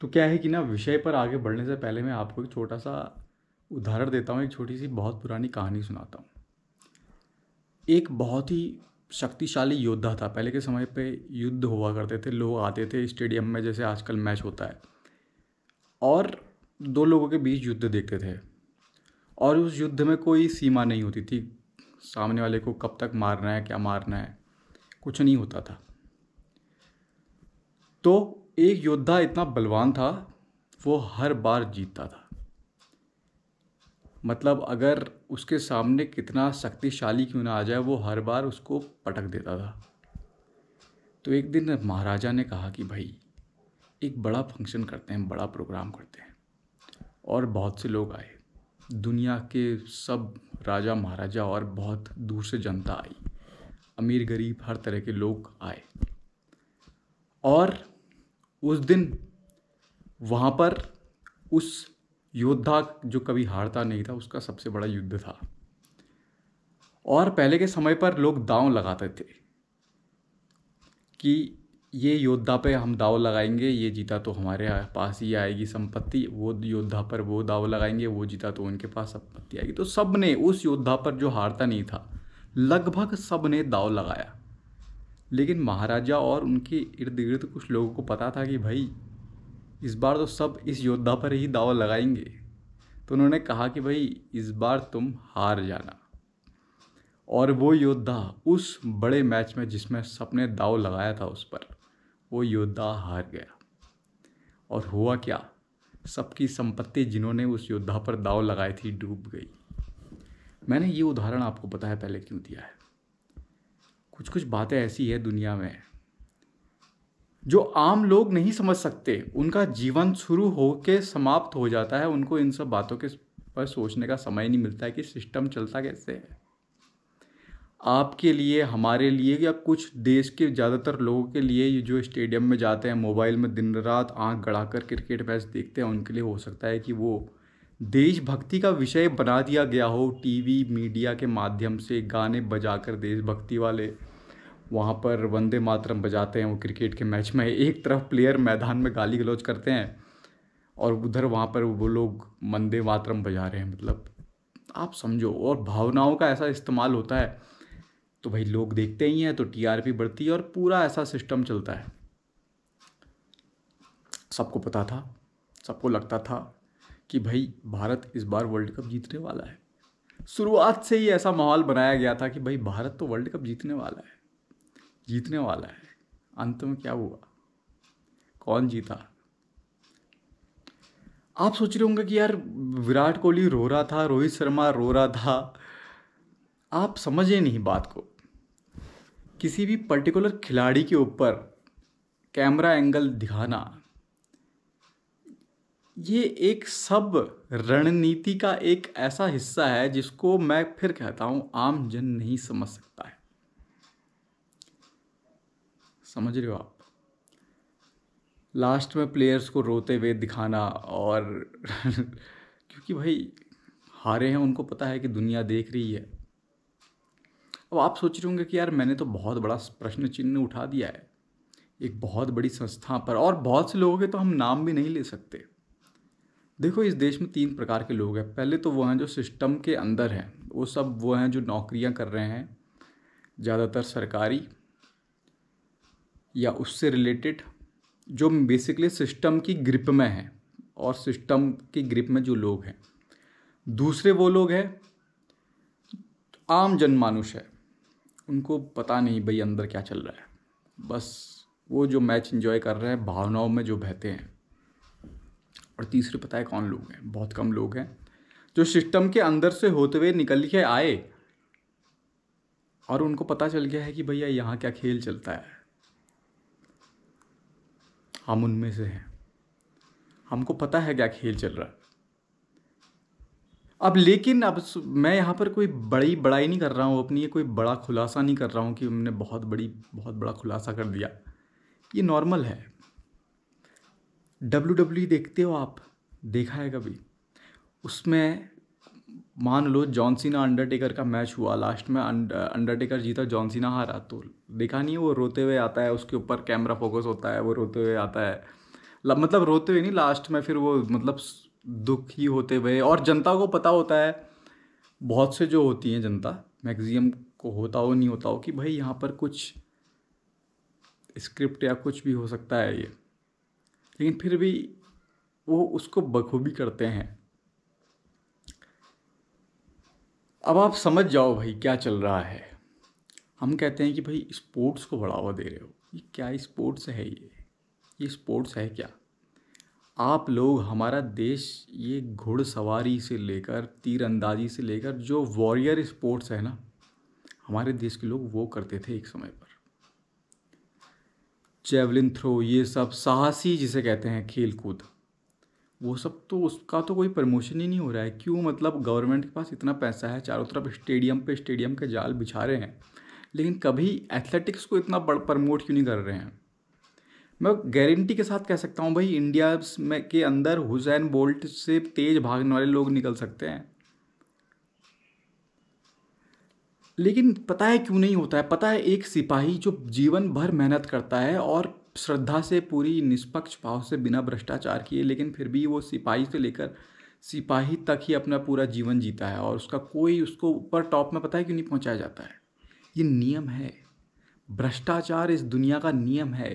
तो क्या है कि ना विषय पर आगे बढ़ने से पहले मैं आपको एक छोटा सा उदाहरण देता हूँ एक छोटी सी बहुत पुरानी कहानी सुनाता हूँ एक बहुत ही शक्तिशाली योद्धा था पहले के समय पे युद्ध हुआ करते थे लोग आते थे स्टेडियम में जैसे आजकल मैच होता है और दो लोगों के बीच युद्ध देखते थे और उस युद्ध में कोई सीमा नहीं होती थी सामने वाले को कब तक मारना है क्या मारना है कुछ नहीं होता था तो एक योद्धा इतना बलवान था वो हर बार जीतता था मतलब अगर उसके सामने कितना शक्तिशाली क्यों ना आ जाए वो हर बार उसको पटक देता था तो एक दिन महाराजा ने कहा कि भाई एक बड़ा फंक्शन करते हैं बड़ा प्रोग्राम करते हैं और बहुत से लोग आए दुनिया के सब राजा महाराजा और बहुत दूर से जनता आई अमीर गरीब हर तरह के लोग आए और उस दिन वहाँ पर उस योद्धा जो कभी हारता नहीं था उसका सबसे बड़ा युद्ध था और पहले के समय पर लोग दाव लगाते थे कि ये योद्धा पे हम दाव लगाएंगे ये जीता तो हमारे पास ही आएगी संपत्ति वो योद्धा पर वो दाव लगाएंगे वो जीता तो उनके पास संपत्ति आएगी तो सब ने उस योद्धा पर जो हारता नहीं था लगभग सब ने दाव लगाया लेकिन महाराजा और उनके इर्द गिर्द कुछ लोगों को पता था कि भाई इस बार तो सब इस योद्धा पर ही दावा लगाएंगे तो उन्होंने कहा कि भाई इस बार तुम हार जाना और वो योद्धा उस बड़े मैच में जिसमें सपने दाव लगाया था उस पर वो योद्धा हार गया और हुआ क्या सबकी संपत्ति जिन्होंने उस योद्धा पर दाव लगाई थी डूब गई मैंने ये उदाहरण आपको बताया पहले क्यों दिया है कुछ कुछ बातें ऐसी है दुनिया में जो आम लोग नहीं समझ सकते उनका जीवन शुरू हो के समाप्त हो जाता है उनको इन सब बातों के पर सोचने का समय नहीं मिलता है कि सिस्टम चलता कैसे है आपके लिए हमारे लिए या कुछ देश के ज़्यादातर लोगों के लिए जो स्टेडियम में जाते हैं मोबाइल में दिन रात आंख गड़ाकर क्रिकेट मैच देखते हैं उनके लिए हो सकता है कि वो देशभक्ति का विषय बना दिया गया हो टीवी मीडिया के माध्यम से गाने बजाकर देशभक्ति वाले वहाँ पर वंदे मातरम बजाते हैं वो क्रिकेट के मैच में एक तरफ प्लेयर मैदान में गाली गलौज करते हैं और उधर वहाँ पर वो लोग वंदे मातरम बजा रहे हैं मतलब आप समझो और भावनाओं का ऐसा इस्तेमाल होता है तो भाई लोग देखते ही हैं तो टीआरपी बढ़ती है और पूरा ऐसा सिस्टम चलता है सबको पता था सबको लगता था कि भाई भारत इस बार वर्ल्ड कप जीतने वाला है शुरुआत से ही ऐसा माहौल बनाया गया था कि भाई भारत तो वर्ल्ड कप जीतने वाला है जीतने वाला है अंत में क्या हुआ कौन जीता आप सोच रहे होंगे कि यार विराट कोहली रो रहा था रोहित शर्मा रो रहा था आप समझे नहीं बात को किसी भी पर्टिकुलर खिलाड़ी के ऊपर कैमरा एंगल दिखाना ये एक सब रणनीति का एक ऐसा हिस्सा है जिसको मैं फिर कहता हूँ आम जन नहीं समझ सकता है समझ रहे हो आप लास्ट में प्लेयर्स को रोते हुए दिखाना और क्योंकि भाई हारे हैं उनको पता है कि दुनिया देख रही है अब आप सोच रहे होंगे कि यार मैंने तो बहुत बड़ा प्रश्न चिन्ह उठा दिया है एक बहुत बड़ी संस्था पर और बहुत से लोगों के तो हम नाम भी नहीं ले सकते देखो इस देश में तीन प्रकार के लोग हैं पहले तो वो हैं जो सिस्टम के अंदर हैं वो सब वो हैं जो नौकरियां कर रहे हैं ज़्यादातर सरकारी या उससे रिलेटेड जो बेसिकली सिस्टम की ग्रिप में है और सिस्टम की ग्रिप में जो लोग हैं दूसरे वो लोग हैं आम जनमानुष है उनको पता नहीं भाई अंदर क्या चल रहा है बस वो जो मैच इन्जॉय कर रहे हैं भावनाओं में जो बहते हैं और तीसरे पता है कौन लोग हैं बहुत कम लोग हैं जो सिस्टम के अंदर से होते हुए निकल के आए और उनको पता चल गया है कि भैया यहाँ क्या खेल चलता है हम उनमें से हैं हमको पता है क्या खेल चल रहा अब लेकिन अब मैं यहाँ पर कोई बड़ी बड़ाई नहीं कर रहा हूँ अपनी ये कोई बड़ा खुलासा नहीं कर रहा हूँ कि हमने बहुत बड़ी बहुत बड़ा खुलासा कर दिया ये नॉर्मल है डब्ल्यू डब्ल्यू देखते हो आप देखा है कभी उसमें मान लो जॉनसिना अंडरटेकर का मैच हुआ लास्ट में अं-, अंडरटेकर जीता जॉनसिना हारा तो देखा नहीं वो रोते हुए आता है उसके ऊपर कैमरा फोकस होता है वो रोते हुए आता है मतलब रोते हुए नहीं लास्ट में फिर वो मतलब दुखी होते हुए और जनता को पता होता है बहुत से जो होती हैं जनता मैगजिम को होता हो नहीं होता हो कि भाई यहाँ पर कुछ स्क्रिप्ट या कुछ भी हो सकता है ये लेकिन फिर भी वो उसको बखूबी करते हैं अब आप समझ जाओ भाई क्या चल रहा है हम कहते हैं कि भाई स्पोर्ट्स को बढ़ावा दे रहे हो ये क्या स्पोर्ट्स है ये ये स्पोर्ट्स है क्या आप लोग हमारा देश ये घुड़सवारी से लेकर तीरंदाजी से लेकर जो वॉरियर स्पोर्ट्स है ना हमारे देश के लोग वो करते थे एक समय पर जेवलिन थ्रो ये सब साहसी जिसे कहते हैं खेल कूद वो सब तो उसका तो कोई प्रमोशन ही नहीं हो रहा है क्यों मतलब गवर्नमेंट के पास इतना पैसा है चारों तरफ स्टेडियम पे स्टेडियम के जाल बिछा रहे हैं लेकिन कभी एथलेटिक्स को इतना बड़ प्रमोट क्यों नहीं कर रहे हैं मैं गारंटी के साथ कह सकता हूँ भाई इंडिया में के अंदर हुसैन बोल्ट से तेज़ भागने वाले लोग निकल सकते हैं लेकिन पता है क्यों नहीं होता है पता है एक सिपाही जो जीवन भर मेहनत करता है और श्रद्धा से पूरी निष्पक्ष भाव से बिना भ्रष्टाचार किए लेकिन फिर भी वो सिपाही से लेकर सिपाही तक ही अपना पूरा जीवन जीता है और उसका कोई उसको ऊपर टॉप में पता है क्यों नहीं पहुंचाया जाता है ये नियम है भ्रष्टाचार इस दुनिया का नियम है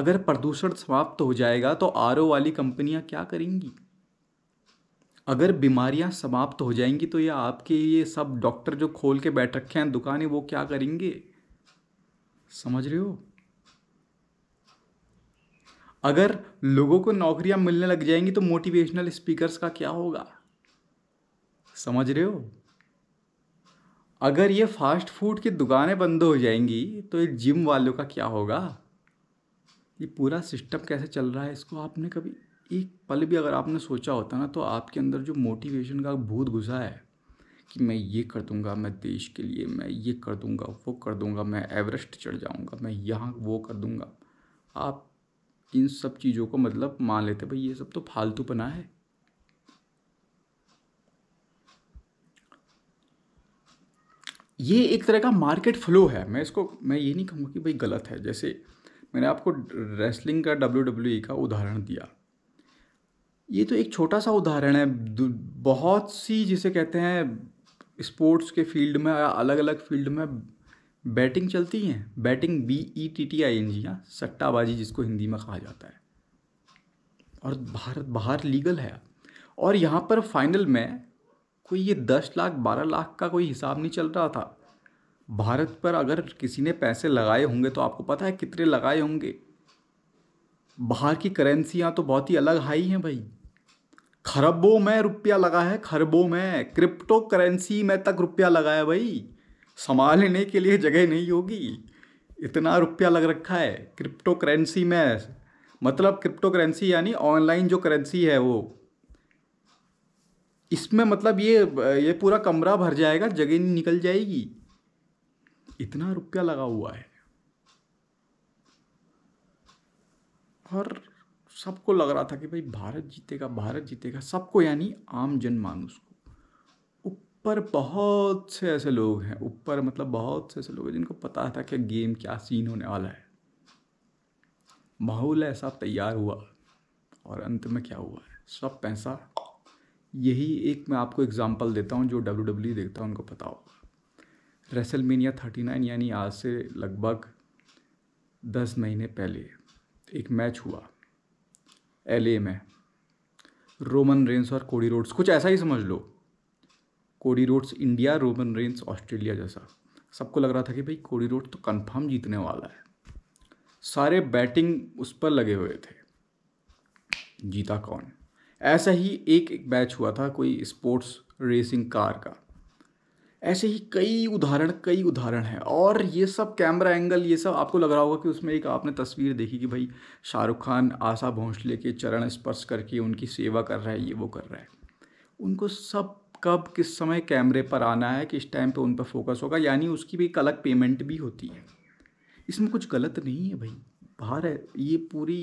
अगर प्रदूषण समाप्त हो जाएगा तो आर वाली कंपनियां क्या करेंगी अगर बीमारियां समाप्त हो जाएंगी तो ये आपके ये सब डॉक्टर जो खोल के बैठ रखे हैं दुकानें वो क्या करेंगे समझ रहे हो अगर लोगों को नौकरियां मिलने लग जाएंगी तो मोटिवेशनल स्पीकर्स का क्या होगा समझ रहे हो अगर ये फास्ट फूड की दुकानें बंद हो जाएंगी तो ये जिम वालों का क्या होगा ये पूरा सिस्टम कैसे चल रहा है इसको आपने कभी एक पल भी अगर आपने सोचा होता ना तो आपके अंदर जो मोटिवेशन का भूत घुसा है कि मैं ये कर दूंगा मैं देश के लिए मैं ये कर दूंगा वो कर दूंगा मैं एवरेस्ट चढ़ जाऊंगा मैं यहाँ वो कर दूंगा आप इन सब चीज़ों को मतलब मान लेते भाई ये सब तो फालतू पना है ये एक तरह का मार्केट फ्लो है मैं इसको मैं ये नहीं कहूँगा कि भाई गलत है जैसे मैंने आपको रेसलिंग का डब्ल्यू डब्ल्यू का उदाहरण दिया ये तो एक छोटा सा उदाहरण है बहुत सी जिसे कहते हैं स्पोर्ट्स के फील्ड में अलग अलग फील्ड में बैटिंग चलती है betting B E T T I N G हाँ सट्टाबाजी जिसको हिंदी में कहा जाता है और भारत बाहर लीगल है और यहाँ पर फाइनल में कोई ये दस लाख बारह लाख का कोई हिसाब नहीं चल रहा था भारत पर अगर किसी ने पैसे लगाए होंगे तो आपको पता है कितने लगाए होंगे बाहर की करेंसियाँ तो बहुत ही अलग हाई हैं भाई खरबों में रुपया लगा है खरबों में क्रिप्टो करेंसी में तक रुपया लगा है भाई संभालने के लिए जगह नहीं होगी इतना रुपया लग रखा है क्रिप्टो करेंसी में मतलब क्रिप्टो करेंसी यानी ऑनलाइन जो करेंसी है वो इसमें मतलब ये ये पूरा कमरा भर जाएगा जगह नहीं निकल जाएगी इतना रुपया लगा हुआ है और सबको लग रहा था कि भाई भारत जीतेगा भारत जीतेगा सबको यानी आम जन मानुस को ऊपर बहुत से ऐसे लोग हैं ऊपर मतलब बहुत से ऐसे लोग हैं जिनको पता था कि गेम क्या सीन होने वाला है माहौल ऐसा तैयार हुआ और अंत में क्या हुआ है सब पैसा यही एक मैं आपको एग्जांपल देता हूँ जो डब्ल्यू डब्ल्यू e देखता हूँ उनको पता होगा रेसलमेनिया थर्टी नाइन यानी आज से लगभग दस महीने पहले एक मैच हुआ एल में रोमन रेंस और कोडी रोड्स कुछ ऐसा ही समझ लो Cody Rhodes India Roman Reigns Australia जैसा सबको लग रहा था कि भाई कोडी रोड तो कंफर्म जीतने वाला है सारे बैटिंग उस पर लगे हुए थे जीता कौन ऐसा ही एक एक मैच हुआ था कोई स्पोर्ट्स रेसिंग कार का ऐसे ही कई उदाहरण कई उदाहरण हैं और ये सब कैमरा एंगल ये सब आपको लग रहा होगा कि उसमें एक आपने तस्वीर देखी कि भाई शाहरुख खान आशा भोंसले के चरण स्पर्श करके उनकी सेवा कर रहा है ये वो कर रहा है उनको सब कब किस समय कैमरे पर आना है किस टाइम पे उन पर फोकस होगा यानी उसकी भी एक अलग पेमेंट भी होती है इसमें कुछ गलत नहीं है भाई बाहर है ये पूरी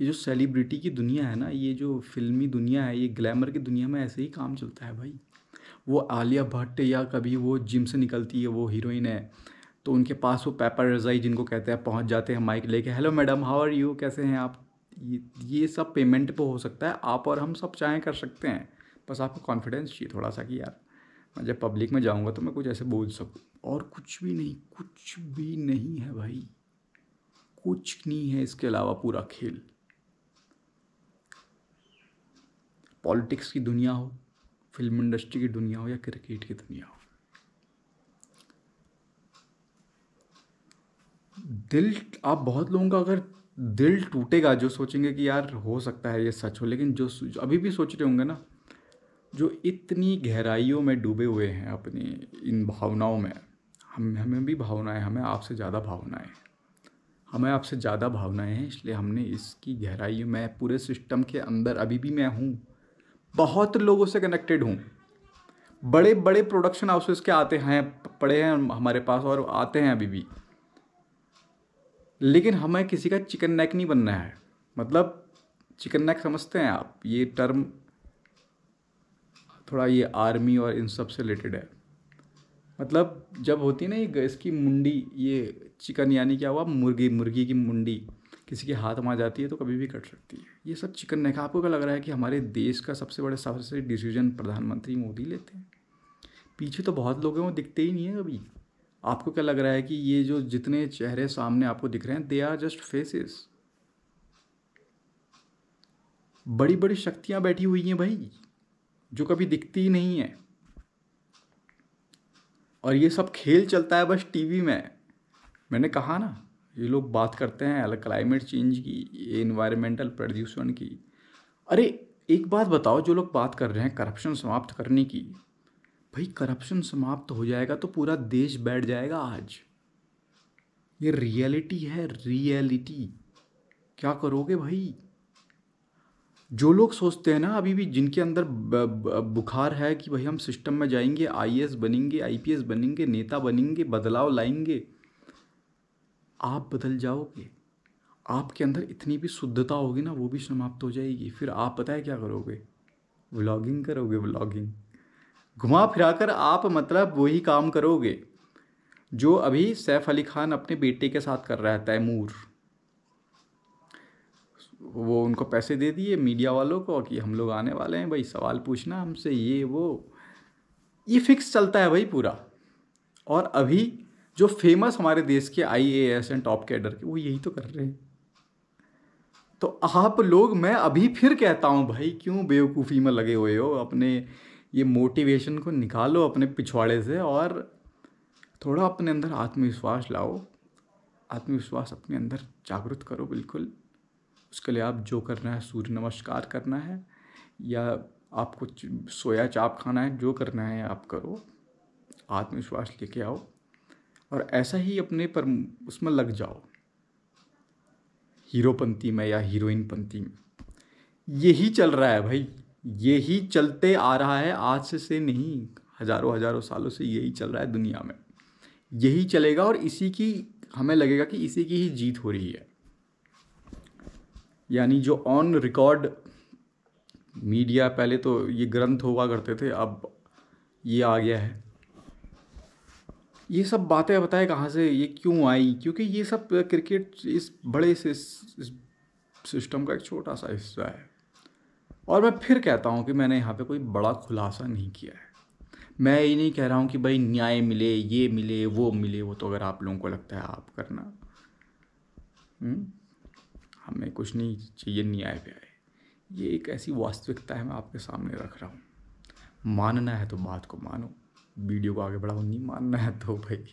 ये जो सेलिब्रिटी की दुनिया है ना ये जो फिल्मी दुनिया है ये ग्लैमर की दुनिया में ऐसे ही काम चलता है भाई वो आलिया भट्ट या कभी वो जिम से निकलती है वो हीरोइन है तो उनके पास वो पेपर रज़ाई जिनको कहते हैं पहुंच जाते हैं माइक लेके hello madam how are you कैसे हैं आप ये, ये सब पेमेंट पे हो सकता है आप और हम सब चाहें कर सकते हैं बस आपको कॉन्फिडेंस चाहिए थोड़ा सा कि यार मैं जब पब्लिक में जाऊँगा तो मैं कुछ ऐसे बोल सकूँ और कुछ भी नहीं कुछ भी नहीं है भाई कुछ नहीं है इसके अलावा पूरा खेल पॉलिटिक्स की दुनिया हो फिल्म इंडस्ट्री की दुनिया हो या क्रिकेट की दुनिया हो दिल आप बहुत लोगों का अगर दिल टूटेगा जो सोचेंगे कि यार हो सकता है ये सच हो लेकिन जो अभी भी सोच रहे होंगे ना जो इतनी गहराइयों में डूबे हुए हैं अपनी इन भावनाओं में हम हमें भी भावनाएं हमें आपसे ज़्यादा भावनाएं हमें आपसे ज़्यादा भावनाएं हैं इसलिए हमने इसकी गहराई में पूरे सिस्टम के अंदर अभी भी मैं हूँ बहुत लोगों से कनेक्टेड हूँ बड़े बड़े प्रोडक्शन हाउसेस के आते हैं पड़े हैं हमारे पास और आते हैं अभी भी लेकिन हमें किसी का चिकन नेक नहीं बनना है मतलब चिकन नेक समझते हैं आप ये टर्म थोड़ा ये आर्मी और इन सब से रिलेटेड है मतलब जब होती है ना ये इसकी मुंडी ये चिकन यानी क्या हुआ मुर्गी मुर्गी की मुंडी किसी के हाथ में आ जाती है तो कभी भी कट सकती है ये सब चिकन नेखा आपको क्या लग रहा है कि हमारे देश का सबसे बड़ा सबसे डिसीजन प्रधानमंत्री मोदी लेते हैं पीछे तो बहुत लोग हैं वो दिखते ही नहीं है कभी आपको क्या लग रहा है कि ये जो जितने चेहरे सामने आपको दिख रहे हैं दे आर जस्ट फेसेस बड़ी बड़ी शक्तियाँ बैठी हुई हैं भाई जो कभी दिखती ही नहीं है और ये सब खेल चलता है बस टीवी में मैंने कहा ना ये लोग बात करते हैं अलग क्लाइमेट चेंज की इन्वायरमेंटल प्रदूषण की अरे एक बात बताओ जो लोग बात कर रहे हैं करप्शन समाप्त करने की भाई करप्शन समाप्त हो जाएगा तो पूरा देश बैठ जाएगा आज ये रियलिटी है रियलिटी क्या करोगे भाई जो लोग सोचते हैं ना अभी भी जिनके अंदर बुखार है कि भाई हम सिस्टम में जाएंगे आईएएस बनेंगे आईपीएस बनेंगे नेता बनेंगे बदलाव लाएंगे आप बदल जाओगे आपके अंदर इतनी भी शुद्धता होगी ना वो भी समाप्त हो जाएगी फिर आप पता है क्या करोगे व्लॉगिंग करोगे व्लॉगिंग घुमा फिरा कर आप मतलब वही काम करोगे जो अभी सैफ अली खान अपने बेटे के साथ कर रहा है तैमूर वो उनको पैसे दे दिए मीडिया वालों को कि हम लोग आने वाले हैं भाई सवाल पूछना हमसे ये वो ये फिक्स चलता है भाई पूरा और अभी जो फेमस हमारे देश के I A S and top cadre के वो यही तो कर रहे हैं तो आप लोग मैं अभी फिर कहता हूँ भाई क्यों बेवकूफ़ी में लगे हुए हो अपने ये मोटिवेशन को निकालो अपने पिछवाड़े से और थोड़ा अपने अंदर आत्मविश्वास लाओ आत्मविश्वास अपने अंदर जागृत करो बिल्कुल उसके लिए आप जो करना है सूर्य नमस्कार करना है या आपको सोया चाप खाना है जो करना है आप करो आत्मविश्वास लेके आओ और ऐसा ही अपने पर उसमें लग जाओ हीरोपंथी में या हीरोइनपंथी में यही चल रहा है भाई यही चलते आ रहा है आज से से नहीं हजारों हजारों सालों से यही चल रहा है दुनिया में यही चलेगा और इसी की हमें लगेगा कि इसी की ही जीत हो रही है यानी जो ऑन रिकॉर्ड मीडिया पहले तो ये ग्रंथ हुआ करते थे अब ये आ गया है ये सब बातें बताए कहाँ से ये क्यों आई क्योंकि ये सब क्रिकेट इस बड़े से इस सिस्टम का एक छोटा सा हिस्सा है और मैं फिर कहता हूँ कि मैंने यहाँ पे कोई बड़ा खुलासा नहीं किया है मैं ये नहीं कह रहा हूँ कि भाई न्याय मिले ये मिले वो मिले वो तो अगर आप लोगों को लगता है आप करना हुँ? हम्म? हमें कुछ नहीं चाहिए न्याय प्याय ये एक ऐसी वास्तविकता है मैं आपके सामने रख रहा हूँ मानना है तो बात को मानो वीडियो को आगे बढ़ाओ नहीं मानना है तो भाई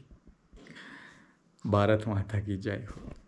भारत माता की जय हो